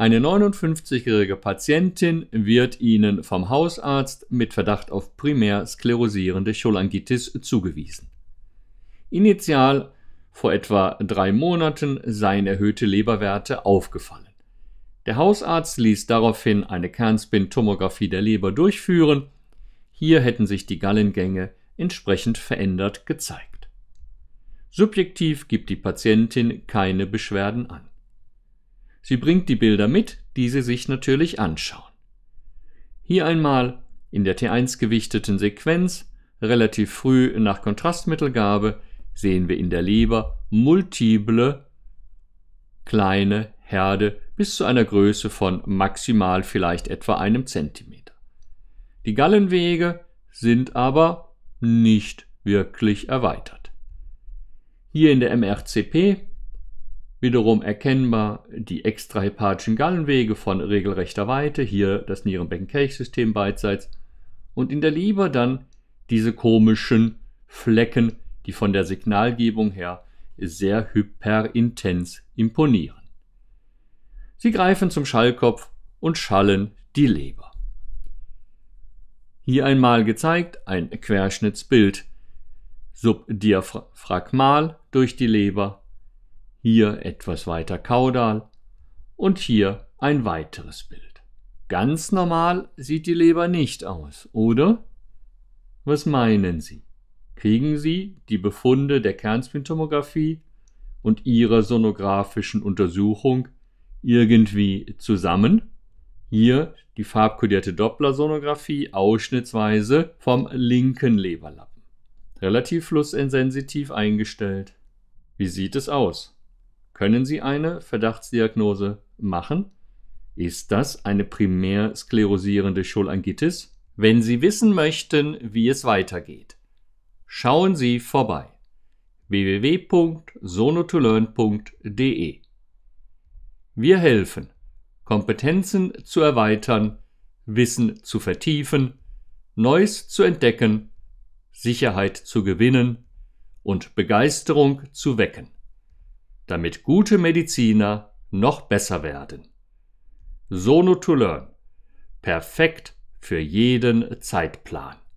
Eine 59-jährige Patientin wird Ihnen vom Hausarzt mit Verdacht auf primär sklerosierende Cholangitis zugewiesen. Initial vor etwa drei Monaten seien erhöhte Leberwerte aufgefallen. Der Hausarzt ließ daraufhin eine Kernspintomographie der Leber durchführen. Hier hätten sich die Gallengänge entsprechend verändert gezeigt. Subjektiv gibt die Patientin keine Beschwerden an. Sie bringt die Bilder mit, die Sie sich natürlich anschauen. Hier einmal in der T1 gewichteten Sequenz, relativ früh nach Kontrastmittelgabe, sehen wir in der Leber multiple kleine Herde bis zu einer Größe von maximal vielleicht etwa einem Zentimeter. Die Gallenwege sind aber nicht wirklich erweitert. Hier in der MRCP Wiederum erkennbar die extrahepatischen Gallenwege von regelrechter Weite, hier das Nierenbecken-Kelchsystem beidseits und in der Leber dann diese komischen Flecken, die von der Signalgebung her sehr hyperintens imponieren. Sie greifen zum Schallkopf und schallen die Leber. Hier einmal gezeigt ein Querschnittsbild subdiaphragmal durch die Leber hier etwas weiter caudal und hier ein weiteres Bild. Ganz normal sieht die Leber nicht aus, oder? Was meinen Sie? Kriegen Sie die Befunde der Kernspintomographie und Ihrer sonografischen Untersuchung irgendwie zusammen? Hier die farbkodierte Dopplersonographie ausschnittsweise vom linken Leberlappen. Relativ flussinsensitiv eingestellt. Wie sieht es aus? Können Sie eine Verdachtsdiagnose machen? Ist das eine primär sklerosierende Cholangitis? Wenn Sie wissen möchten, wie es weitergeht, schauen Sie vorbei www.sonotolearn.de Wir helfen, Kompetenzen zu erweitern, Wissen zu vertiefen, Neues zu entdecken, Sicherheit zu gewinnen und Begeisterung zu wecken damit gute Mediziner noch besser werden. Sono to Learn. Perfekt für jeden Zeitplan.